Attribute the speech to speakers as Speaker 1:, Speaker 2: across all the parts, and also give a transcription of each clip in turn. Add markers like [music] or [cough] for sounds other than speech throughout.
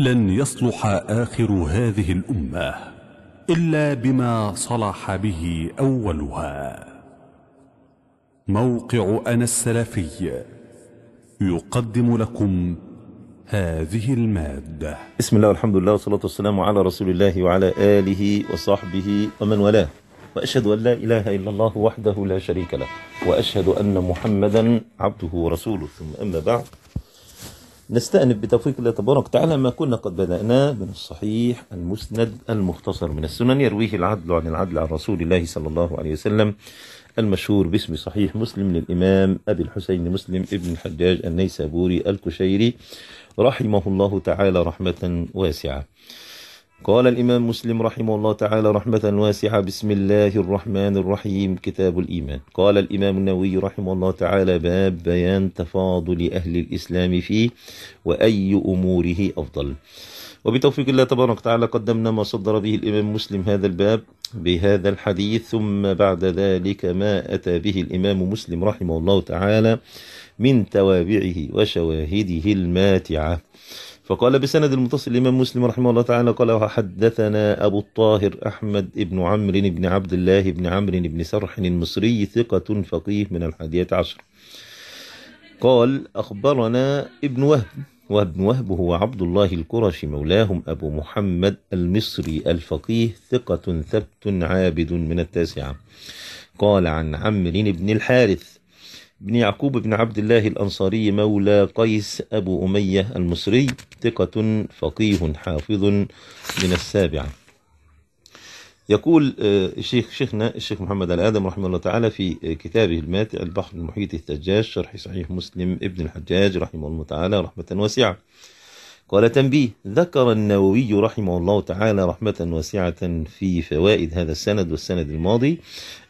Speaker 1: لن يصلح آخر هذه الأمة إلا بما صلح به أولها موقع أنا السلفي يقدم لكم هذه المادة بسم الله والحمد لله والصلاة والسلام على رسول الله وعلى آله وصحبه ومن والاه وأشهد أن لا إله إلا الله وحده لا شريك له وأشهد أن محمدا عبده ورسوله ثم أما بعد نستأنف بتوفيق الله تبارك وتعالى ما كنا قد بدأنا من الصحيح المسند المختصر من السنن يرويه العدل عن العدل عن رسول الله صلى الله عليه وسلم المشهور باسم صحيح مسلم للإمام أبي الحسين مسلم ابن الحجاج النيسابوري الكشيري رحمه الله تعالى رحمة واسعة قال الإمام مسلم رحمه الله تعالى رحمة واسعة بسم الله الرحمن الرحيم كتاب الإيمان قال الإمام النووي رحمه الله تعالى باب بيان تفاضل أهل الإسلام فيه وأي أموره أفضل وبتوفيق الله تبارك وتعالى قدمنا ما صدر به الإمام مسلم هذا الباب بهذا الحديث ثم بعد ذلك ما أتى به الإمام مسلم رحمه الله تعالى من توابعه وشواهده الماتعة فقال بسند المتصل الإمام مسلم رحمه الله تعالى قال وحدثنا أبو الطاهر أحمد بن عمرو بن عبد الله بن عمرو بن سرح المصري ثقة فقيه من الحادية عشر قال أخبرنا ابن وهب وابن وهب هو عبد الله القرشي مولاهم أبو محمد المصري الفقيه ثقة ثبت عابد من التاسعة قال عن عمرو بن الحارث بن يعقوب بن عبد الله الأنصاري مولى قيس أبو أمية المصري ثقة فقيه حافظ من السابعة يقول آه، الشيخ شيخنا الشيخ محمد الآدم رحمه الله تعالى في آه، كتابه الماتع البحر المحيط الثجاج شرح صحيح مسلم ابن الحجاج رحمه الله تعالى رحمة واسعة قال تنبيه ذكر النووي رحمه الله تعالى رحمة واسعة في فوائد هذا السند والسند الماضي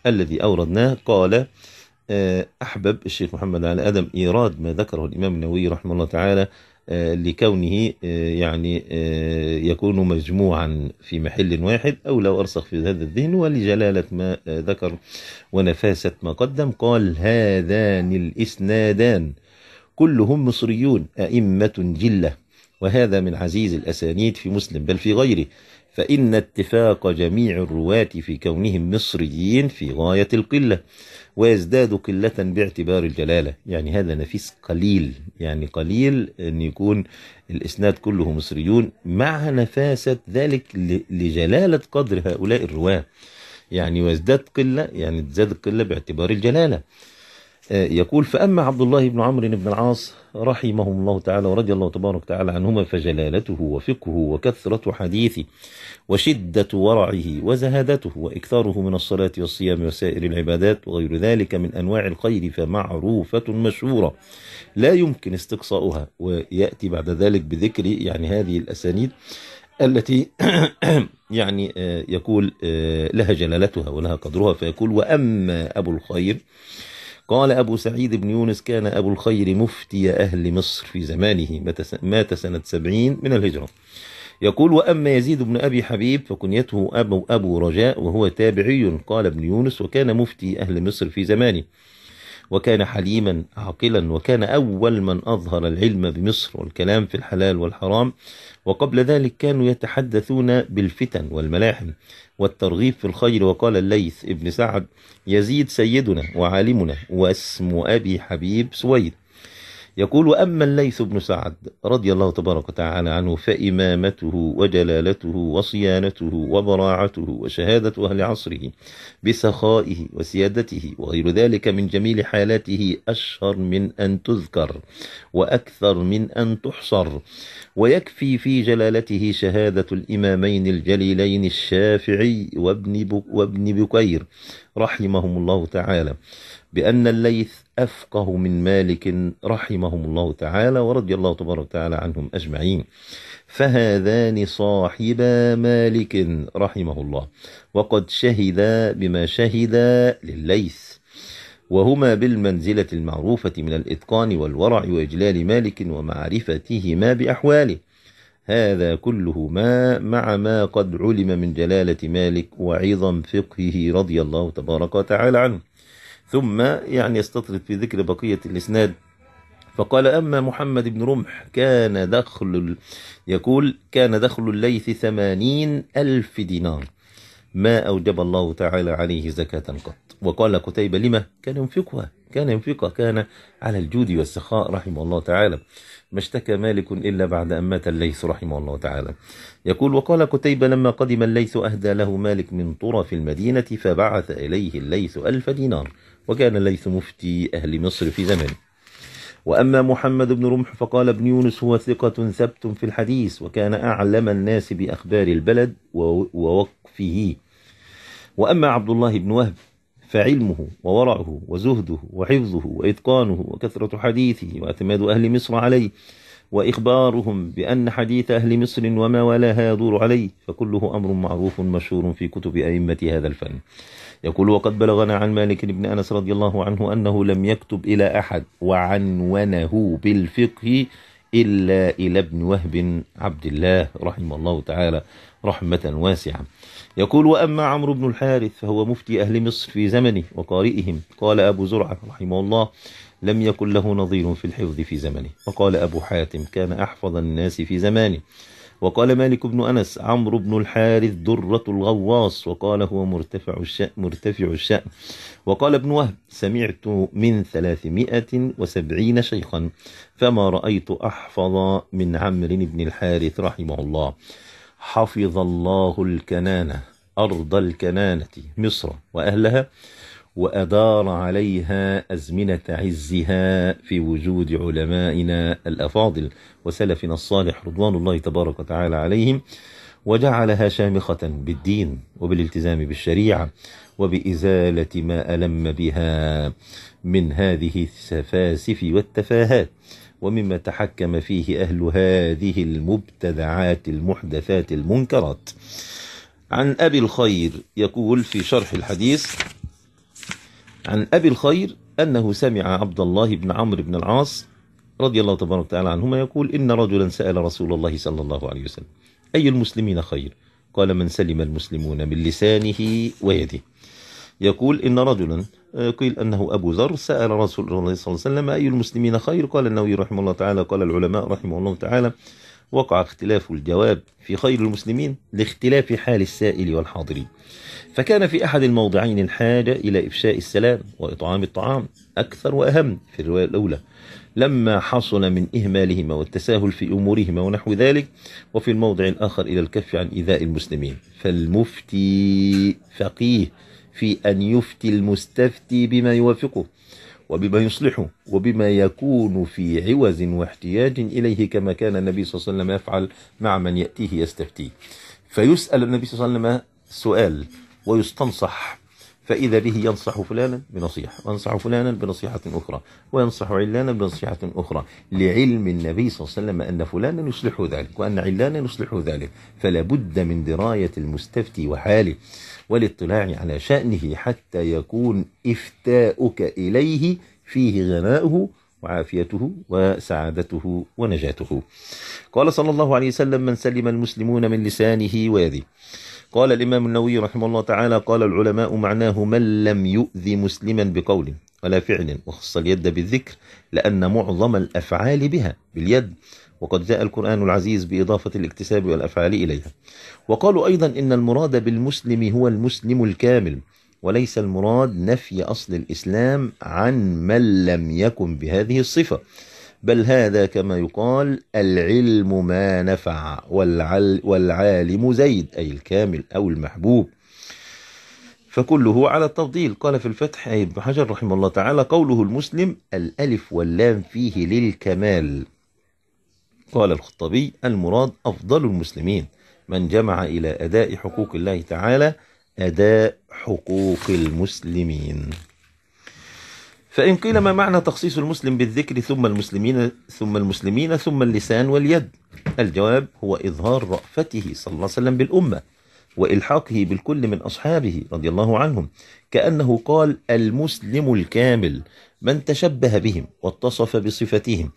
Speaker 1: الذي أوردناه قال آه، أحبب الشيخ محمد على أدم إيراد ما ذكره الإمام النووي رحمه الله تعالى آه، لكونه آه، يعني يكون مجموعا في محل واحد أو لو أرسخ في هذا الذهن ولجلالة ما ذكر ونفاسة ما قدم قال هذان الإسنادان كلهم مصريون أئمة جلة وهذا من عزيز الأسانيد في مسلم بل في غيره فإن اتفاق جميع الرواة في كونهم مصريين في غاية القلة ويزداد قلة باعتبار الجلالة يعني هذا نفيس قليل يعني قليل أن يكون الإسناد كله مصريون مع نفاسة ذلك لجلالة قدر هؤلاء الرواة يعني وازداد قلة يعني تزداد قلة باعتبار الجلالة يقول فأما عبد الله بن عمرو بن العاص رحمهم الله تعالى ورضي الله تبارك تعالى عنهما فجلالته وفقهه وكثرة حديثه وشدة ورعه وزهادته وإكثاره من الصلاة والصيام وسائر العبادات وغير ذلك من أنواع الخير فمعروفة مشهورة لا يمكن استقصاؤها ويأتي بعد ذلك بذكر يعني هذه الأسانيد التي [clears throat] يعني آه، يقول آه، لها جلالتها ولها قدرها فيقول وأما أبو الخير قال أبو سعيد بن يونس كان أبو الخير مفتي أهل مصر في زمانه مات سنة سبعين من الهجرة يقول وأما يزيد بن أبي حبيب فكنيته أبو, أبو رجاء وهو تابعي قال ابن يونس وكان مفتي أهل مصر في زمانه وكان حليما عاقلا وكان أول من أظهر العلم بمصر والكلام في الحلال والحرام وقبل ذلك كانوا يتحدثون بالفتن والملاحم والترغيب في الخير وقال الليث ابن سعد يزيد سيدنا وعالمنا واسم أبي حبيب سويد يقول أما الليث بن سعد رضي الله تبارك وتعالى عنه فإمامته وجلالته وصيانته وبراعته وشهادة أهل عصره بسخائه وسيادته وغير ذلك من جميل حالاته أشهر من أن تذكر وأكثر من أن تحصر ويكفي في جلالته شهادة الإمامين الجليلين الشافعي وابن, وابن بكير رحمهم الله تعالى بأن الليث أفقه من مالك رحمهم الله تعالى ورضي الله تبارك وتعالى عنهم أجمعين فهذان صاحبا مالك رحمه الله وقد شهدا بما شهدا لليث وهما بالمنزلة المعروفة من الإتقان والورع وإجلال مالك ومعرفتهما بأحواله هذا كله ما مع ما قد علم من جلالة مالك وعظم فقهه رضي الله تبارك وتعالى عنه ثم يعني يستطرد في ذكر بقية الإسناد فقال أما محمد بن رمح كان دخل يقول كان دخل الليث ثمانين ألف دينار ما أوجب الله تعالى عليه زكاة قط وقال قتيبة لما كان ينفقها كان ينفقها كان على الجود والسخاء رحمه الله تعالى ما اشتكى مالك إلا بعد أن مات الليث رحمه الله تعالى يقول وقال قتيبة لما قدم الليث أهدى له مالك من طرف المدينة فبعث إليه الليث ألف دينار وكان الليث مفتي أهل مصر في زمن وأما محمد بن رمح فقال ابن يونس هو ثقة ثبت في الحديث وكان أعلم الناس بأخبار البلد ووقفه وأما عبد الله بن وهب فعلمه وورعه وزهده وحفظه وإتقانه وكثرة حديثه واعتماد أهل مصر عليه وإخبارهم بأن حديث أهل مصر وما والاها يدور عليه فكله أمر معروف مشهور في كتب أئمة هذا الفن يقول وقد بلغنا عن مالك بن أنس رضي الله عنه أنه لم يكتب إلى أحد وعنونه بالفقه إلا إلى ابن وهب عبد الله رحمه الله تعالى رحمة واسعة يقول وأما عمرو بن الحارث فهو مفتي أهل مصر في زمنه وقارئهم قال أبو زرعة رحمه الله لم يكن له نظير في الحفظ في زمنه وقال أبو حاتم كان أحفظ الناس في زمانه وقال مالك بن أنس عمرو بن الحارث درة الغواص وقال هو مرتفع الشأن مرتفع الشأن وقال ابن وهب سمعت من ثلاثمائة وسبعين شيخا فما رأيت أحفظ من عمرو بن الحارث رحمه الله حفظ الله الكنانة أرض الكنانة مصر وأهلها وأدار عليها أزمنة عزها في وجود علمائنا الأفاضل وسلفنا الصالح رضوان الله تبارك وتعالى عليهم وجعلها شامخة بالدين وبالالتزام بالشريعة وبإزالة ما ألم بها من هذه السفاسف والتفاهات ومما تحكم فيه أهل هذه المبتدعات المحدثات المنكرات عن أبي الخير يقول في شرح الحديث عن أبي الخير أنه سمع عبد الله بن عمرو بن العاص رضي الله تبارك وتعالى عنهما يقول إن رجلا سأل رسول الله صلى الله عليه وسلم أي المسلمين خير قال من سلم المسلمون من لسانه ويده يقول إن رجلا آه، قيل أنه أبو ذر سأل رسول الله صلى الله عليه وسلم أي المسلمين خير قال النووي رحمه الله تعالى قال العلماء رحمه الله تعالى وقع اختلاف الجواب في خير المسلمين لاختلاف حال السائل والحاضرين فكان في أحد الموضعين الحاجة إلى إفشاء السلام وإطعام الطعام أكثر وأهم في الرواية الأولى لما حصل من إهمالهما والتساهل في أمورهما ونحو ذلك وفي الموضع الآخر إلى الكف عن إيذاء المسلمين فالمفتي فقيه في أن يفتي المستفتي بما يوافقه وبما يصلحه وبما يكون في عوز واحتياج إليه كما كان النبي صلى الله عليه وسلم يفعل مع من يأتيه يستفتيه فيسأل النبي صلى الله عليه وسلم سؤال ويستنصح فإذا به ينصح فلانا بنصيحة وينصح فلانا بنصيحة أخرى وينصح علانا بنصيحة أخرى لعلم النبي صلى الله عليه وسلم أن فلانا يصلح ذلك وأن علانا يصلح ذلك فلا بد من دراية المستفتي وحاله والاطلاع على شأنه حتى يكون إفتاؤك إليه فيه غناؤه وعافيته وسعادته ونجاته قال صلى الله عليه وسلم من سلم المسلمون من لسانه ويده قال الإمام النووي رحمه الله تعالى قال العلماء معناه من لم يؤذي مسلما بقول ولا فعل وخص اليد بالذكر لأن معظم الأفعال بها باليد وقد جاء القرآن العزيز بإضافة الاكتساب والأفعال إليها وقالوا أيضا إن المراد بالمسلم هو المسلم الكامل وليس المراد نفي أصل الإسلام عن من لم يكن بهذه الصفة بل هذا كما يقال العلم ما نفع والعل والعالم زيد أي الكامل أو المحبوب فكله على التفضيل قال في الفتح أي ابن حجر رحمه الله تعالى قوله المسلم الألف واللام فيه للكمال قال الخطبي المراد أفضل المسلمين من جمع إلى أداء حقوق الله تعالى أداء حقوق المسلمين فإن قيل ما معنى تخصيص المسلم بالذكر ثم المسلمين ثم المسلمين ثم اللسان واليد الجواب هو إظهار رأفته صلى الله عليه وسلم بالأمة وإلحاقه بالكل من أصحابه رضي الله عنهم كأنه قال المسلم الكامل من تشبه بهم واتصف بصفتهم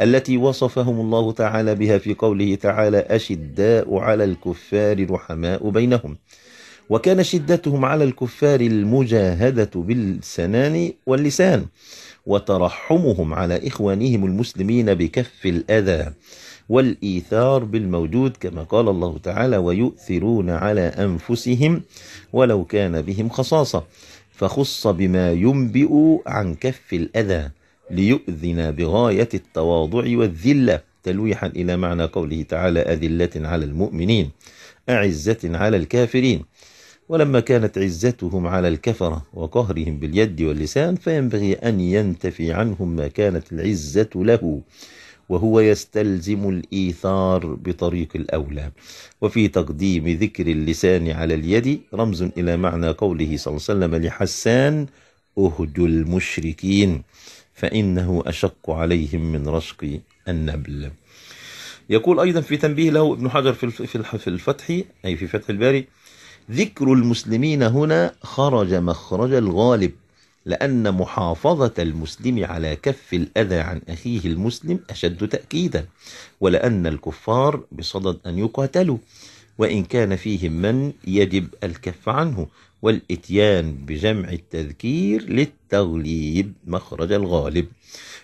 Speaker 1: التي وصفهم الله تعالى بها في قوله تعالى أشداء على الكفار رحماء بينهم وكان شدتهم على الكفار المجاهدة بالسنان واللسان وترحمهم على إخوانهم المسلمين بكف الأذى والإيثار بالموجود كما قال الله تعالى ويؤثرون على أنفسهم ولو كان بهم خصاصة فخص بما ينبئ عن كف الأذى ليؤذن بغاية التواضع والذلة تلويحا إلى معنى قوله تعالى أذلة على المؤمنين أعزة على الكافرين ولما كانت عزتهم على الكفرة وقهرهم باليد واللسان فينبغي أن ينتفي عنهم ما كانت العزة له وهو يستلزم الإيثار بطريق الأولى وفي تقديم ذكر اللسان على اليد رمز إلى معنى قوله صلى الله عليه وسلم لحسان أهد المشركين فإنه أشق عليهم من رشق النبل يقول أيضا في تنبيه له ابن حجر في الفتح أي في فتح الباري ذكر المسلمين هنا خرج مخرج الغالب لأن محافظة المسلم على كف الأذى عن أخيه المسلم أشد تأكيدا ولأن الكفار بصدد أن يقاتلوا وإن كان فيهم من يجب الكف عنه والإتيان بجمع التذكير للتغليب مخرج الغالب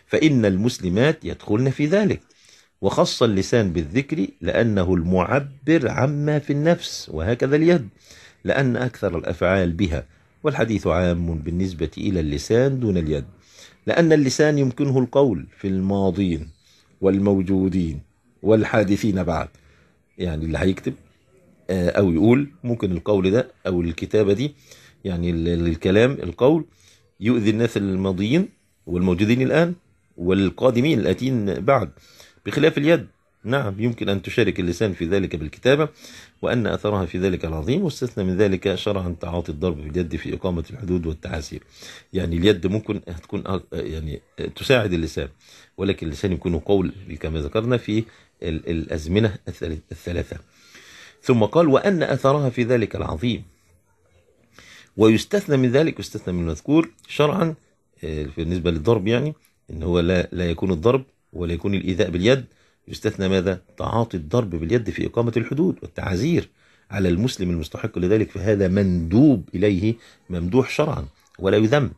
Speaker 1: فإن المسلمات يدخلن في ذلك وخص اللسان بالذكر لأنه المعبر عما في النفس وهكذا اليد لأن أكثر الأفعال بها والحديث عام بالنسبة إلى اللسان دون اليد لأن اللسان يمكنه القول في الماضين والموجودين والحادثين بعد يعني اللي هيكتب آه، أو يقول ممكن القول ده أو الكتابة دي يعني الكلام القول يؤذي الناس الماضيين والموجودين الآن والقادمين الآتين بعد بخلاف اليد نعم يمكن أن تشارك اللسان في ذلك بالكتابة وأن أثرها في ذلك العظيم واستثنى من ذلك شرعا تعاطي الضرب باليد في إقامة الحدود والتعاسير يعني اليد ممكن تكون يعني تساعد اللسان ولكن اللسان يكون قول كما ذكرنا في الأزمنة الثلاثة ثم قال وأن أثرها في ذلك العظيم ويستثنى من ذلك يستثنى من المذكور شرعا آه، بالنسبة للضرب يعني إن هو لا, لا يكون الضرب وليكون الإيذاء باليد يستثنى ماذا؟ تعاطي الضرب باليد في إقامة الحدود والتعازير على المسلم المستحق لذلك فهذا مندوب إليه ممدوح شرعا ولا يذم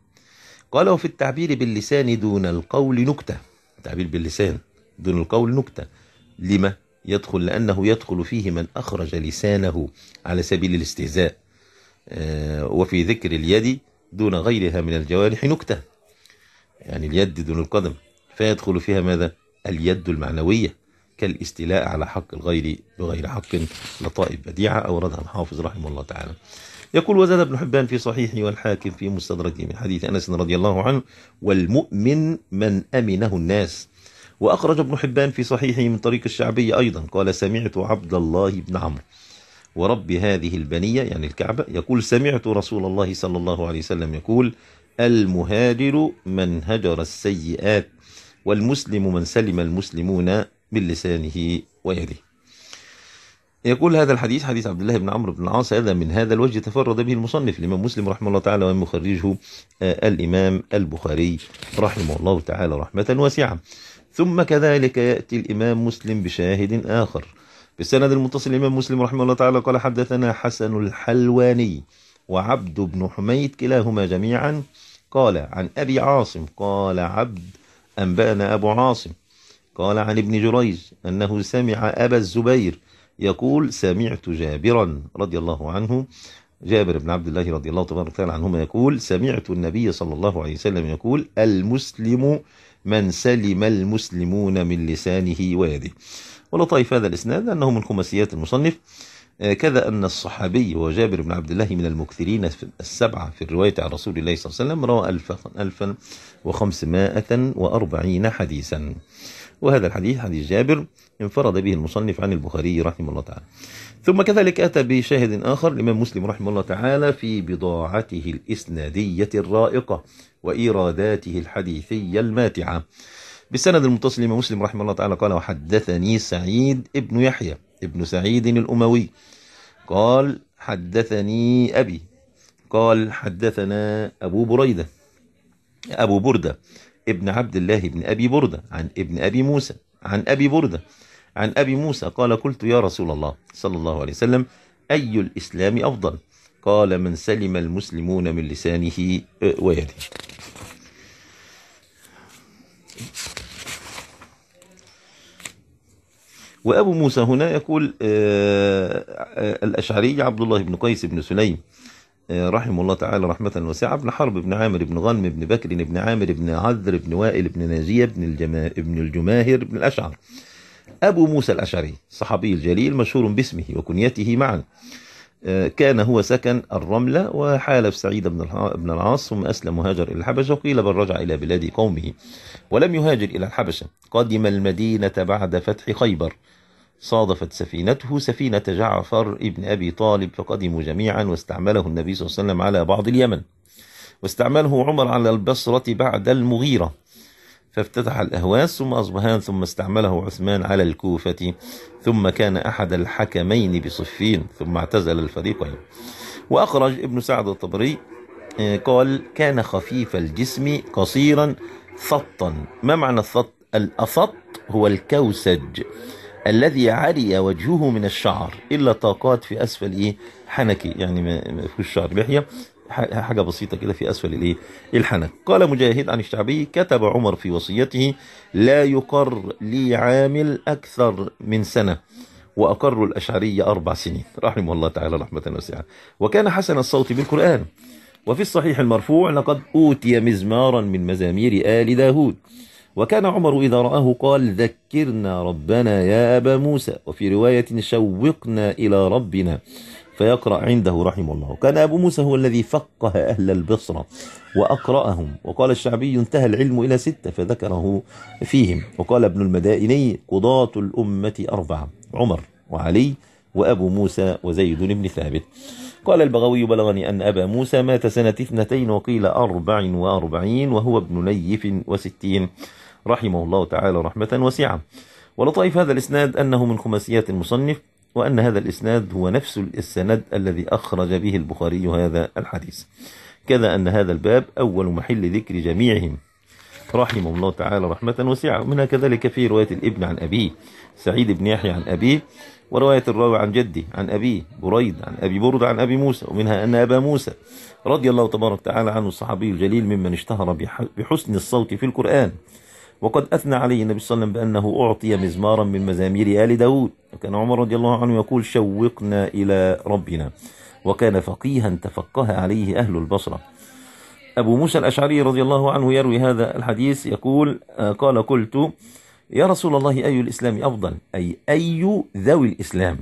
Speaker 1: قال وفي التعبير باللسان دون القول نكتة التعبير باللسان دون القول نكتة لما يدخل لأنه يدخل فيه من أخرج لسانه على سبيل الاستهزاء آه، وفي ذكر اليد دون غيرها من الجوارح نكتة يعني اليد دون القدم فيدخل فيها ماذا؟ اليد المعنوية كالاستيلاء على حق الغير بغير حق لطائف بديعة أوردها الحافظ رحمه الله تعالى يقول وزاد ابن حبان في صحيحه والحاكم في مستدركه من حديث أنس رضي الله عنه والمؤمن من أمنه الناس وأخرج ابن حبان في صحيحه من طريق الشعبي أيضا قال سمعت عبد الله بن عمرو ورب هذه البنية يعني الكعبة يقول سمعت رسول الله صلى الله عليه وسلم يقول المهاجر من هجر السيئات والمسلم من سلم المسلمون من لسانه ويده يقول هذا الحديث حديث عبد الله بن عمرو بن العاص هذا من هذا الوجه تفرد به المصنف الإمام مسلم رحمه الله تعالى ومخرجه آه، الإمام البخاري رحمه الله تعالى رحمة واسعة ثم كذلك يأتي الإمام مسلم بشاهد آخر بالسند المتصل الإمام مسلم رحمه الله تعالى قال حدثنا حسن الحلواني وعبد بن حميد كلاهما جميعا قال عن أبي عاصم قال عبد أنبأنا أبو عاصم قال عن ابن جريج أنه سمع أبا الزبير يقول سمعت جابرا رضي الله عنه جابر بن عبد الله رضي الله تبارك وتعالى عنهما يقول سمعت النبي صلى الله عليه وسلم يقول المسلم من سلم المسلمون من لسانه ويده ولطيف هذا الإسناد أنه من خماسيات المصنف آه، كذا أن الصحابي وجابر بن عبد الله من المكثرين السبعة في الرواية عن رسول الله صلى الله عليه وسلم روى ألفا, ألفا وخمسمائة وأربعين حديثا وهذا الحديث حديث جابر انفرد به المصنف عن البخاري رحمه الله تعالى ثم كذلك أتى بشاهد آخر الإمام مسلم رحمه الله تعالى في بضاعته الإسنادية الرائقة وإيراداته الحديثية الماتعة بالسند المتصل لمن مسلم رحمه الله تعالى قال وحدثني سعيد ابن يحيى ابن سعيد الأموي قال حدثني أبي قال حدثنا أبو بريدة أبو بردة ابن عبد الله بن أبي بردة عن ابن أبي موسى عن أبي بردة عن أبي موسى قال قلت يا رسول الله صلى الله عليه وسلم أي الإسلام أفضل قال من سلم المسلمون من لسانه آه، ويده وأبو موسى هنا يقول آه، آه، الأشعري عبد الله بن قيس بن سليم آه، رحمه الله تعالى رحمة واسعة بن حرب بن عامر بن غنم بن بكر بن عامر بن عذر بن وائل بن ناجية بن, الجما... بن الجماهر بن الأشعر أبو موسى الأشعري الصحابي الجليل مشهور باسمه وكنيته معا كان هو سكن الرملة وحالف سعيد بن العاص ثم أسلم وهاجر إلى الحبشة وقيل بل رجع إلى بلاد قومه ولم يهاجر إلى الحبشة قدم المدينة بعد فتح خيبر صادفت سفينته سفينة جعفر ابن أبي طالب فقدموا جميعا واستعمله النبي صلى الله عليه وسلم على بعض اليمن واستعمله عمر على البصرة بعد المغيرة فافتتح الأهواز ثم أصبهان ثم استعمله عثمان على الكوفة ثم كان أحد الحكمين بصفين ثم اعتزل الفريقين وأخرج ابن سعد الطبري آه، قال كان خفيف الجسم قصيرا ثطا ما معنى الثط؟ الأثط هو الكوسج الذي عري وجهه من الشعر إلا طاقات في أسفل إيه حنكي يعني ما فيهوش شعر لحية حاجة بسيطة كده في أسفل الإيه؟ الحنك قال مجاهد عن الشعبي كتب عمر في وصيته لا يقر لي عامل أكثر من سنة وأقر الأشعري أربع سنين رحمه الله تعالى رحمة واسعة وكان حسن الصوت بالقرآن وفي الصحيح المرفوع لقد أوتي مزمارا من مزامير آل داوود. وكان عمر إذا رآه قال ذكرنا ربنا يا أبا موسى وفي رواية شوقنا إلى ربنا فيقرأ عنده رحمه الله كان أبو موسى هو الذي فقه أهل البصرة وأقرأهم وقال الشعبي انتهى العلم إلى ستة فذكره فيهم وقال ابن المدائني قضاة الأمة أربعة عمر وعلي وأبو موسى وزيد بن ثابت قال البغوي بلغني أن أبا موسى مات سنة اثنتين وقيل أربع وأربعين وهو ابن نيف وستين رحمه الله تعالى رحمة وسعة ولطائف هذا الإسناد أنه من خماسيات المصنف وأن هذا الإسناد هو نفس السند الذي أخرج به البخاري هذا الحديث كذا أن هذا الباب أول محل ذكر جميعهم رحمه الله تعالى رحمة وسعة ومنها كذلك في رواية الابن عن أبيه سعيد بن يحيى عن أبيه ورواية الراوي عن جدي عن أبيه بريد عن أبي برد عن أبي موسى ومنها أن أبا موسى رضي الله تبارك تعالى عنه الصحابي الجليل ممن اشتهر بحسن الصوت في القرآن وقد أثنى عليه النبي صلى الله عليه وسلم بأنه أعطي مزمارا من مزامير آل داود وكان عمر رضي الله عنه يقول شوقنا إلى ربنا وكان فقيها تفقه عليه أهل البصرة أبو موسى الأشعري رضي الله عنه يروي هذا الحديث يقول آه، قال قلت يا رسول الله أي الإسلام أفضل أي أي ذوي الإسلام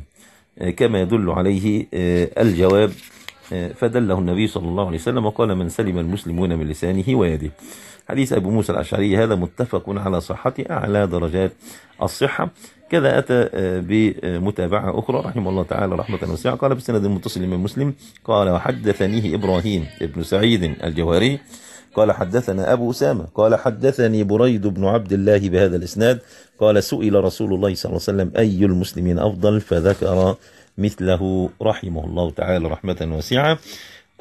Speaker 1: آه، كما يدل عليه آه، الجواب فدله النبي صلى الله عليه وسلم وقال من سلم المسلمون من لسانه ويده حديث أبو موسى الأشعري هذا متفق على صحة أعلى درجات الصحة كذا أتى آه، بمتابعة أخرى رحمه الله تعالى رحمة وسعة قال بسند المتصل من مسلم قال وحدثنيه إبراهيم ابن سعيد الجوهري قال حدثنا أبو أسامة قال حدثني بريد بن عبد الله بهذا الإسناد قال سئل رسول الله صلى الله عليه وسلم أي المسلمين أفضل فذكر مثله رحمه الله تعالى رحمة واسعة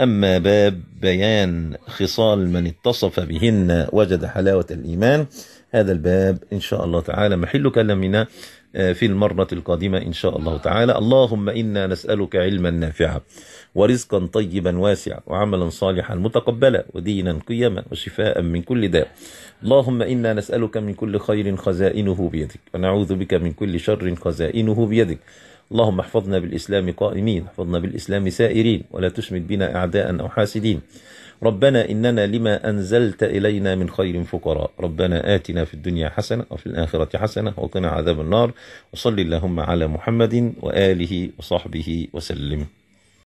Speaker 1: أما باب بيان خصال من اتصف بهن وجد حلاوة الإيمان هذا الباب إن شاء الله تعالى محل كلامنا آه، في المرة القادمة إن شاء الله تعالى اللهم إنا نسألك علما نافعا ورزقا طيبا واسعا وعملا صالحا متقبلا ودينا قيما وشفاء من كل داء اللهم إنا نسألك من كل خير خزائنه بيدك ونعوذ بك من كل شر خزائنه بيدك اللهم احفظنا بالإسلام قائمين احفظنا بالإسلام سائرين ولا تشمد بنا أعداء أو حاسدين ربنا إننا لما أنزلت إلينا من خير فقراء ربنا آتنا في الدنيا حسنة وفي الآخرة حسنة وقنا عذاب النار وصل اللهم على محمد وآله وصحبه وسلم